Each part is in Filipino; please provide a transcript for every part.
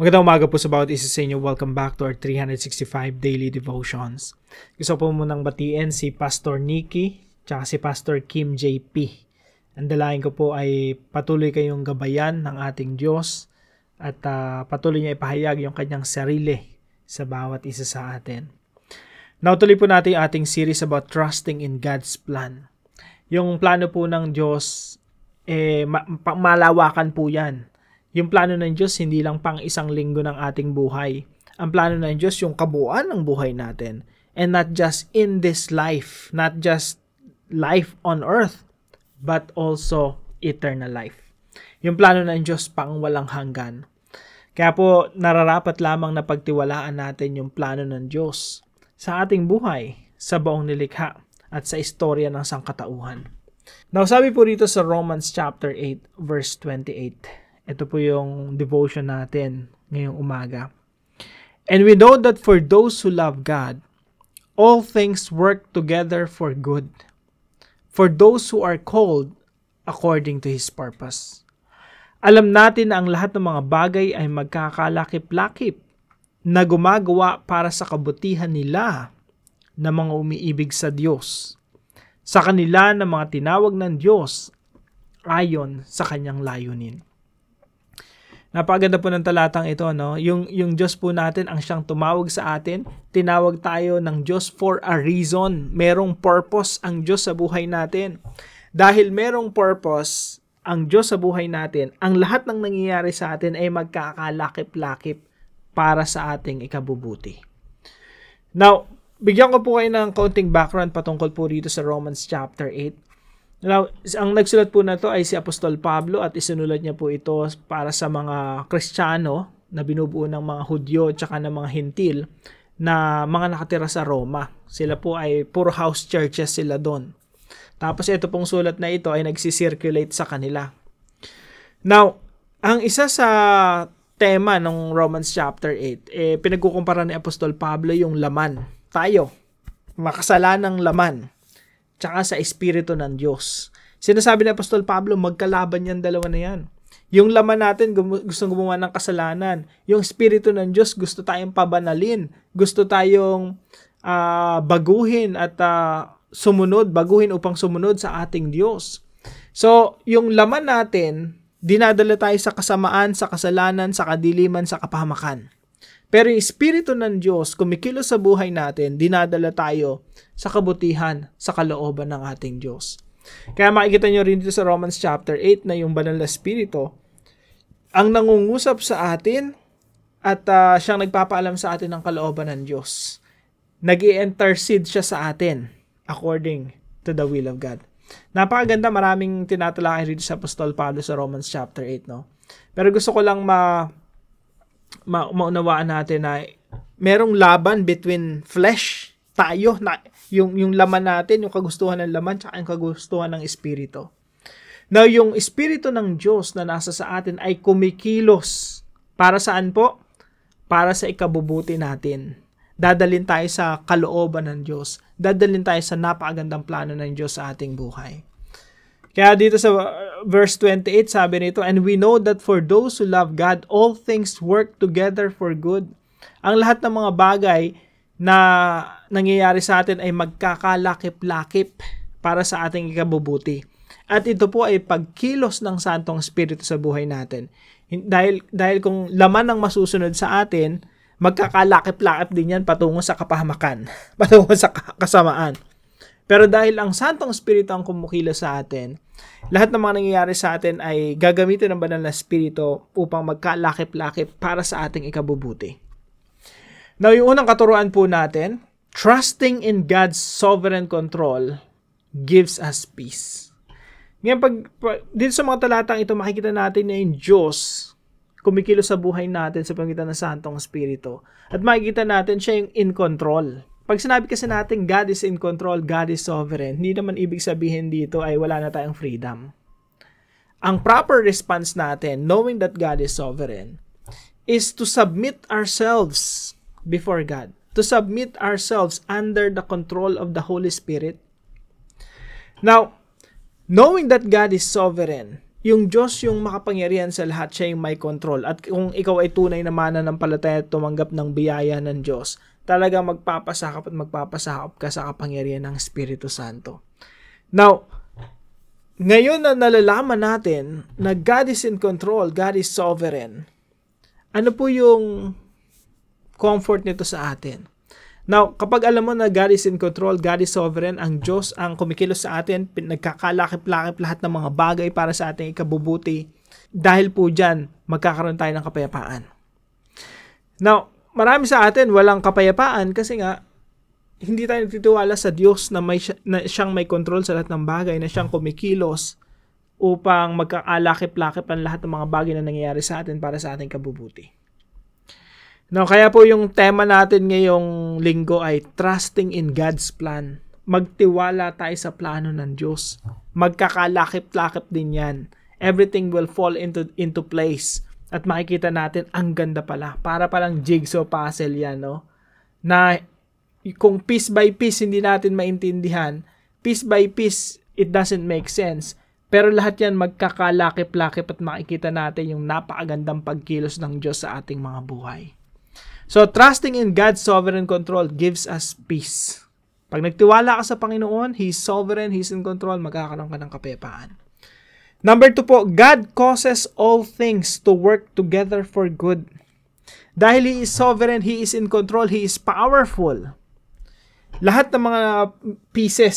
Magandang umaga po sa bawat isa sa inyo. Welcome back to our 365 Daily Devotions. Gusto po munang batiin si Pastor Nikki tsaka si Pastor Kim JP. Ang dalayan ko po ay patuloy kayong gabayan ng ating Diyos at uh, patuloy niya ipahayag yung kanyang sarili sa bawat isa sa atin. Now tuloy po natin yung ating series about trusting in God's plan. Yung plano po ng Diyos, eh, ma- malawakan po yan yung plano ng Diyos hindi lang pang isang linggo ng ating buhay. Ang plano ng Diyos yung kabuuan ng buhay natin. And not just in this life, not just life on earth, but also eternal life. Yung plano ng Diyos pang walang hanggan. Kaya po, nararapat lamang na pagtiwalaan natin yung plano ng Diyos sa ating buhay, sa buong nilikha, at sa istorya ng sangkatauhan. Now, sabi po rito sa Romans chapter 8, verse 28, ito po yung devotion natin ngayong umaga. And we know that for those who love God, all things work together for good. For those who are called according to His purpose. Alam natin na ang lahat ng mga bagay ay magkakalakip-lakip na gumagawa para sa kabutihan nila na mga umiibig sa Diyos. Sa kanila na mga tinawag ng Diyos ayon sa kanyang layunin. Napaganda po ng talatang ito, no? Yung, yung Diyos po natin ang siyang tumawag sa atin. Tinawag tayo ng Diyos for a reason. Merong purpose ang Diyos sa buhay natin. Dahil merong purpose ang Diyos sa buhay natin, ang lahat ng nangyayari sa atin ay magkakalakip-lakip para sa ating ikabubuti. Now, bigyan ko po kayo ng kaunting background patungkol po dito sa Romans chapter 8. Now, ang nagsulat po na to ay si Apostol Pablo at isinulat niya po ito para sa mga Kristiyano na binubuo ng mga Hudyo at saka ng mga Hintil na mga nakatira sa Roma. Sila po ay puro house churches sila doon. Tapos ito pong sulat na ito ay nagsisirculate sa kanila. Now, ang isa sa tema ng Romans chapter 8, eh, pinagkukumpara ni Apostol Pablo yung laman. Tayo, makasalanang laman tsaka sa Espiritu ng Diyos. Sinasabi ni Apostol Pablo, magkalaban yan dalawa na yan. Yung laman natin, gum- gustong gumawa ng kasalanan. Yung Espiritu ng Diyos, gusto tayong pabanalin. Gusto tayong uh, baguhin at uh, sumunod, baguhin upang sumunod sa ating Diyos. So, yung laman natin, dinadala tayo sa kasamaan, sa kasalanan, sa kadiliman, sa kapahamakan. Pero yung Espiritu ng Diyos, kumikilos sa buhay natin, dinadala tayo sa kabutihan, sa kalooban ng ating Diyos. Kaya makikita nyo rin dito sa Romans chapter 8 na yung banal na Espiritu, ang nangungusap sa atin at uh, siyang nagpapaalam sa atin ng kalooban ng Diyos. nag intercede siya sa atin according to the will of God. Napakaganda, maraming tinatalakay dito sa Apostol Pablo sa Romans chapter 8, no? Pero gusto ko lang ma ma- maunawaan natin na merong laban between flesh, tayo, na, yung, yung laman natin, yung kagustuhan ng laman, tsaka yung kagustuhan ng espiritu. Now, yung espiritu ng Diyos na nasa sa atin ay kumikilos. Para saan po? Para sa ikabubuti natin. Dadalhin tayo sa kalooban ng Diyos. Dadalhin tayo sa napakagandang plano ng Diyos sa ating buhay. Kaya dito sa verse 28 sabi nito, And we know that for those who love God, all things work together for good. Ang lahat ng mga bagay na nangyayari sa atin ay magkakalakip-lakip para sa ating ikabubuti. At ito po ay pagkilos ng Santong Espiritu sa buhay natin. Dahil, dahil kung laman ang masusunod sa atin, magkakalakip-lakip din yan patungo sa kapahamakan, patungo sa kasamaan. Pero dahil ang Santong Espiritu ang kumukila sa atin, lahat ng mga nangyayari sa atin ay gagamitin ng banal na Espiritu upang magkalakip-lakip para sa ating ikabubuti. Now, yung unang katuruan po natin, trusting in God's sovereign control gives us peace. Ngayon, pag, pag, dito sa mga talatang ito, makikita natin na yung Diyos kumikilo sa buhay natin sa pamagitan ng Santong Espiritu. At makikita natin siya yung in control. Pag sinabi kasi natin God is in control, God is sovereign, hindi naman ibig sabihin dito ay wala na tayong freedom. Ang proper response natin, knowing that God is sovereign, is to submit ourselves before God. To submit ourselves under the control of the Holy Spirit. Now, knowing that God is sovereign, yung Diyos yung makapangyarihan sa lahat, siya yung may control. At kung ikaw ay tunay na mananampalataya at tumanggap ng biyaya ng Diyos, talaga magpapasakop at magpapasakop ka sa kapangyarihan ng Espiritu Santo. Now, ngayon na nalalaman natin na God is in control, God is sovereign, ano po yung comfort nito sa atin? Now, kapag alam mo na God is in control, God is sovereign, ang Diyos ang kumikilos sa atin, nagkakalakip-lakip lahat ng mga bagay para sa ating ikabubuti, dahil po dyan, magkakaroon tayo ng kapayapaan. Now, marami sa atin walang kapayapaan kasi nga hindi tayo nagtitiwala sa Diyos na, may, na siyang may control sa lahat ng bagay, na siyang kumikilos upang magkakalakip-lakip ang lahat ng mga bagay na nangyayari sa atin para sa ating kabubuti. No, kaya po yung tema natin ngayong linggo ay trusting in God's plan. Magtiwala tayo sa plano ng Diyos. Magkakalakip-lakip din yan. Everything will fall into, into place at makikita natin, ang ganda pala. Para palang jigsaw puzzle yan, no? Na kung piece by piece hindi natin maintindihan, piece by piece, it doesn't make sense. Pero lahat yan magkakalakip-lakip at makikita natin yung napakagandang pagkilos ng Diyos sa ating mga buhay. So, trusting in God's sovereign control gives us peace. Pag nagtiwala ka sa Panginoon, He's sovereign, He's in control, magkakaroon ka ng kapepaan. Number two po, God causes all things to work together for good. Dahil He is sovereign, He is in control, He is powerful. Lahat ng mga pieces,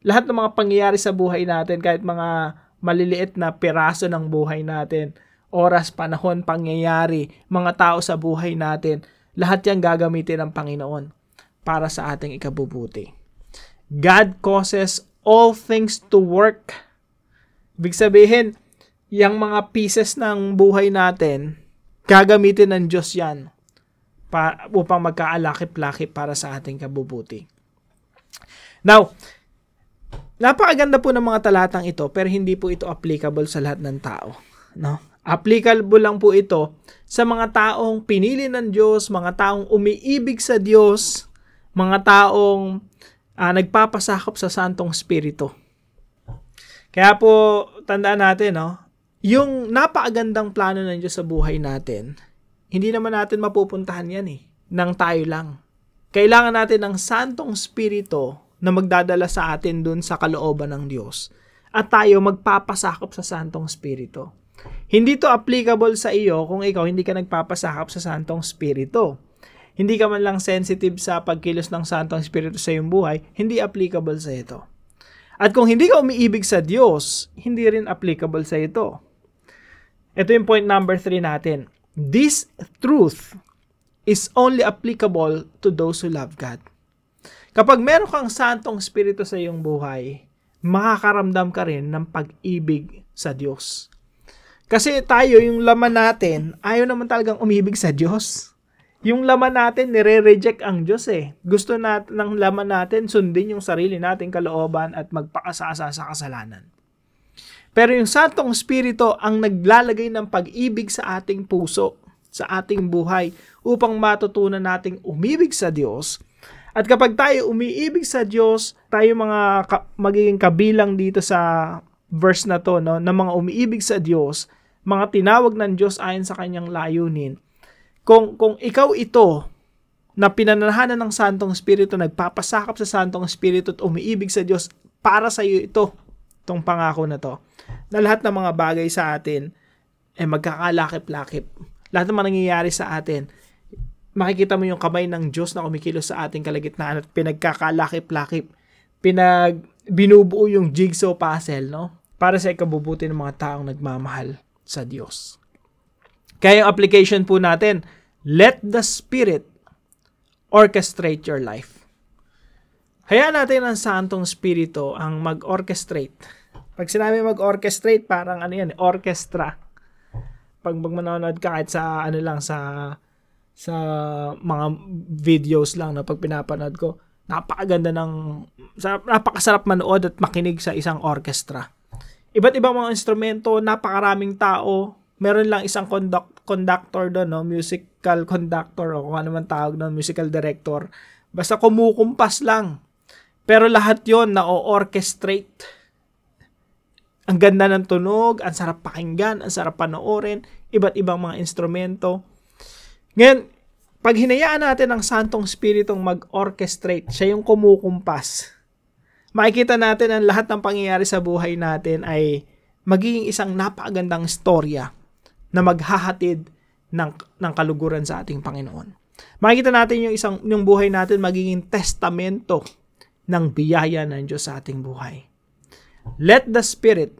lahat ng mga pangyayari sa buhay natin, kahit mga maliliit na piraso ng buhay natin, oras, panahon, pangyayari, mga tao sa buhay natin, lahat yan gagamitin ng Panginoon para sa ating ikabubuti. God causes all things to work Big sabihin, yung mga pieces ng buhay natin, gagamitin ng Diyos yan pa, upang magkaalakip-lakip para sa ating kabubuti. Now, napakaganda po ng mga talatang ito pero hindi po ito applicable sa lahat ng tao. No? Applicable lang po ito sa mga taong pinili ng Diyos, mga taong umiibig sa Diyos, mga taong uh, nagpapasakop sa Santong Espiritu. Kaya po, tandaan natin, no? Yung napakagandang plano ng Diyos sa buhay natin, hindi naman natin mapupuntahan yan eh, nang tayo lang. Kailangan natin ng Santong Spirito na magdadala sa atin dun sa kalooban ng Diyos at tayo magpapasakop sa Santong Spirito. Hindi to applicable sa iyo kung ikaw hindi ka nagpapasakop sa Santong Spirito. Hindi ka man lang sensitive sa pagkilos ng Santong Spirito sa iyong buhay, hindi applicable sa ito. At kung hindi ka umiibig sa Diyos, hindi rin applicable sa ito. Ito yung point number 3 natin. This truth is only applicable to those who love God. Kapag meron kang santong spirito sa iyong buhay, makakaramdam ka rin ng pag-ibig sa Diyos. Kasi tayo, yung laman natin, ayaw naman talagang umibig sa Diyos yung laman natin, nire-reject ang Diyos eh. Gusto natin ng laman natin, sundin yung sarili nating kalooban at magpakasasa sa kasalanan. Pero yung Santong Espiritu ang naglalagay ng pag-ibig sa ating puso, sa ating buhay, upang matutunan nating umibig sa Diyos. At kapag tayo umiibig sa Diyos, tayo mga ka- magiging kabilang dito sa verse na to, no, ng mga umiibig sa Diyos, mga tinawag ng Diyos ayon sa kanyang layunin, kung kung ikaw ito na pinananahanan ng Santong Espiritu, nagpapasakop sa Santong Espiritu at umiibig sa Diyos, para sa iyo ito, itong pangako na to, na lahat ng mga bagay sa atin ay eh, magkakalakip-lakip. Lahat ng nangyayari sa atin, makikita mo yung kamay ng Diyos na kumikilos sa ating kalagitnaan at pinagkakalakip-lakip. Pinag binubuo yung jigsaw puzzle, no? Para sa ikabubuti ng mga taong nagmamahal sa Diyos. Kaya yung application po natin, Let the Spirit orchestrate your life. Hayaan natin ang Santong Spirito ang mag-orchestrate. Pag sinabi mag-orchestrate, parang ano yan, orchestra. Pag magmanonood ka kahit sa ano lang, sa sa mga videos lang na pag pinapanood ko, napakaganda ng, napakasarap manood at makinig sa isang orchestra. Iba't ibang mga instrumento, napakaraming tao, meron lang isang conduct, conductor doon, no? musical conductor o kung ano man tawag noon musical director. Basta kumukumpas lang. Pero lahat yon na orchestrate. Ang ganda ng tunog, ang sarap pakinggan, ang sarap panoorin, iba't ibang mga instrumento. Ngayon, pag hinayaan natin ang Santong Spiritong mag-orchestrate, siya yung kumukumpas. Makikita natin ang lahat ng pangyayari sa buhay natin ay magiging isang napakagandang storya na maghahatid ng, ng kaluguran sa ating Panginoon. Makikita natin yung, isang, yung buhay natin magiging testamento ng biyaya ng Diyos sa ating buhay. Let the Spirit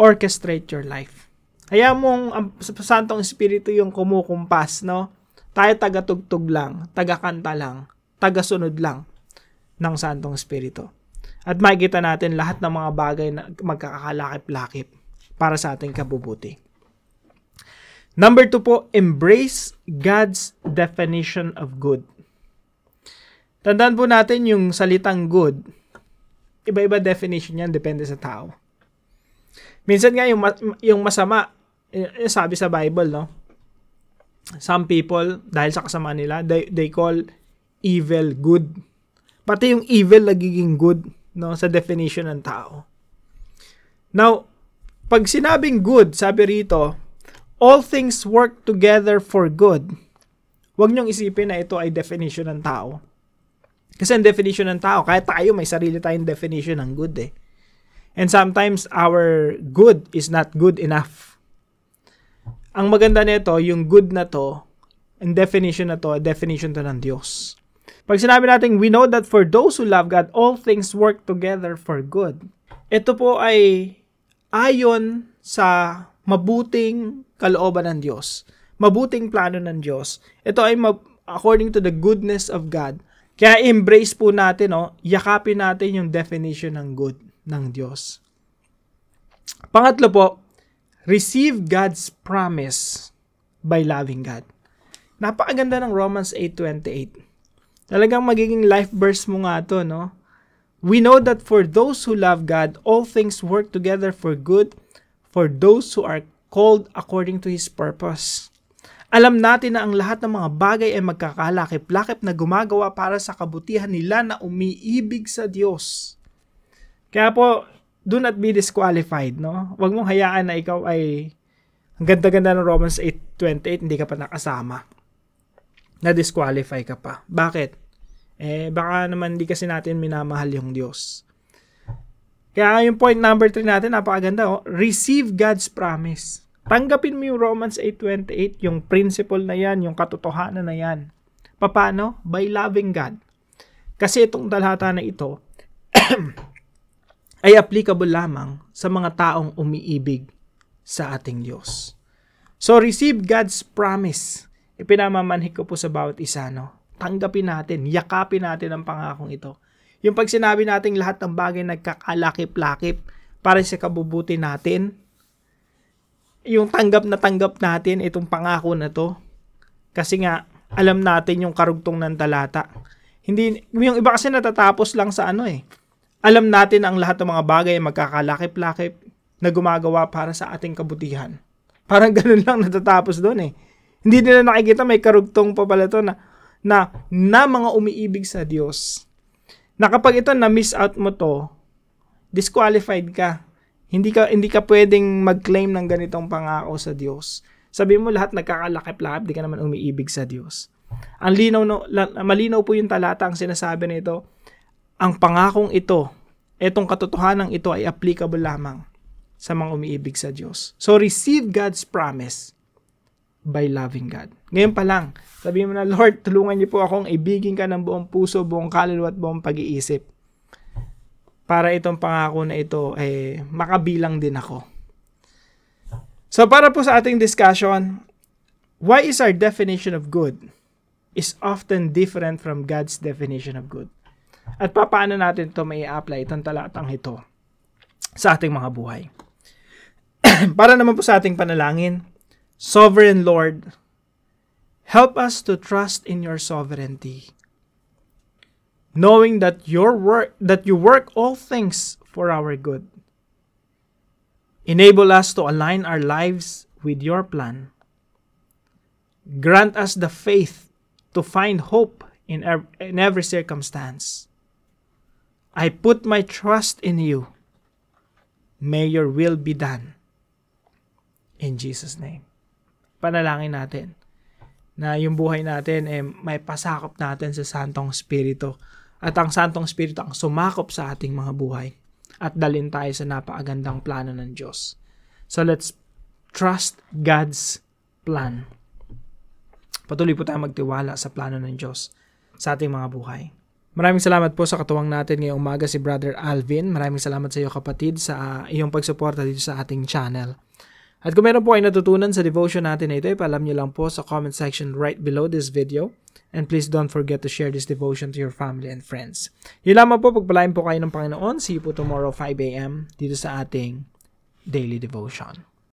orchestrate your life. Kaya mong ang Santong Espiritu yung kumukumpas, no? Tayo taga-tugtog lang, taga-kanta lang, taga-sunod lang ng Santong Espiritu. At makikita natin lahat ng mga bagay na magkakakalakip-lakip para sa ating kabubuti. Number two po, embrace God's definition of good. Tandaan po natin yung salitang good, iba-iba definition yan, depende sa tao. Minsan nga yung, yung masama, yung sabi sa Bible, no? Some people, dahil sa kasama nila, they, they call evil good. Pati yung evil nagiging good, no? Sa definition ng tao. Now, pag sinabing good, sabi rito, all things work together for good. Huwag niyong isipin na ito ay definition ng tao. Kasi ang definition ng tao, kahit tayo may sarili tayong definition ng good eh. And sometimes our good is not good enough. Ang maganda nito, yung good na to, ang definition na to, definition to ng Diyos. Pag sinabi natin, we know that for those who love God, all things work together for good. Ito po ay ayon sa mabuting kalooban ng Diyos, mabuting plano ng Diyos. Ito ay according to the goodness of God. Kaya embrace po natin, no? Oh, yakapin natin yung definition ng good ng Diyos. Pangatlo po, receive God's promise by loving God. Napakaganda ng Romans 8.28. Talagang magiging life verse mo nga to, no? We know that for those who love God, all things work together for good for those who are called according to His purpose. Alam natin na ang lahat ng mga bagay ay magkakalakip-lakip na gumagawa para sa kabutihan nila na umiibig sa Diyos. Kaya po, do not be disqualified, no? Huwag mong hayaan na ikaw ay ang ganda-ganda ng Romans 8:28 hindi ka pa nakasama. Na disqualify ka pa. Bakit? Eh baka naman hindi kasi natin minamahal yung Diyos. Kaya yung point number 3 natin, napakaganda. Oh. Receive God's promise. Tanggapin mo yung Romans 8.28, yung principle na yan, yung katotohanan na yan. Paano? By loving God. Kasi itong talata na ito ay applicable lamang sa mga taong umiibig sa ating Diyos. So receive God's promise. Ipinamamanhik ko po sa bawat isa, no? Tanggapin natin, yakapin natin ang pangakong ito yung pag sinabi natin lahat ng bagay nagkakalakip-lakip para sa kabubuti natin, yung tanggap na tanggap natin itong pangako na to. Kasi nga, alam natin yung karugtong ng talata. Hindi, yung iba kasi natatapos lang sa ano eh. Alam natin ang lahat ng mga bagay magkakalakip-lakip na gumagawa para sa ating kabutihan. Parang ganun lang natatapos doon eh. Hindi nila nakikita may karugtong pa pala to na, na, na mga umiibig sa Diyos na kapag ito na-miss out mo to, disqualified ka. Hindi ka hindi ka pwedeng mag-claim ng ganitong pangako sa Diyos. Sabi mo lahat nagkakalakip-lakip, di ka naman umiibig sa Diyos. Ang linaw no, malinaw po yung talata ang sinasabi nito. Ang pangakong ito, etong katotohanan ito ay applicable lamang sa mga umiibig sa Diyos. So receive God's promise by loving God. Ngayon pa lang, sabi mo na, Lord, tulungan niyo po akong ibigin ka ng buong puso, buong kaluluwa at buong pag-iisip. Para itong pangako na ito, eh, makabilang din ako. So para po sa ating discussion, why is our definition of good is often different from God's definition of good? At paano natin ito may apply itong talatang ito sa ating mga buhay? para naman po sa ating panalangin, Sovereign Lord, help us to trust in your sovereignty, knowing that your work that you work all things for our good. Enable us to align our lives with your plan. Grant us the faith to find hope in, in every circumstance. I put my trust in you. May your will be done. In Jesus' name. panalangin natin na yung buhay natin eh, may pasakop natin sa Santong Espiritu at ang Santong Espiritu ang sumakop sa ating mga buhay at dalin tayo sa napakagandang plano ng Diyos. So let's trust God's plan. Patuloy po tayo magtiwala sa plano ng Diyos sa ating mga buhay. Maraming salamat po sa katuwang natin ngayong umaga si Brother Alvin. Maraming salamat sa iyo kapatid sa uh, iyong pagsuporta dito sa ating channel. At kung meron po kayo natutunan sa devotion natin na ito, ipaalam niyo lang po sa comment section right below this video. And please don't forget to share this devotion to your family and friends. Yun lamang po, pagpalain po kayo ng Panginoon. See you po tomorrow 5am dito sa ating daily devotion.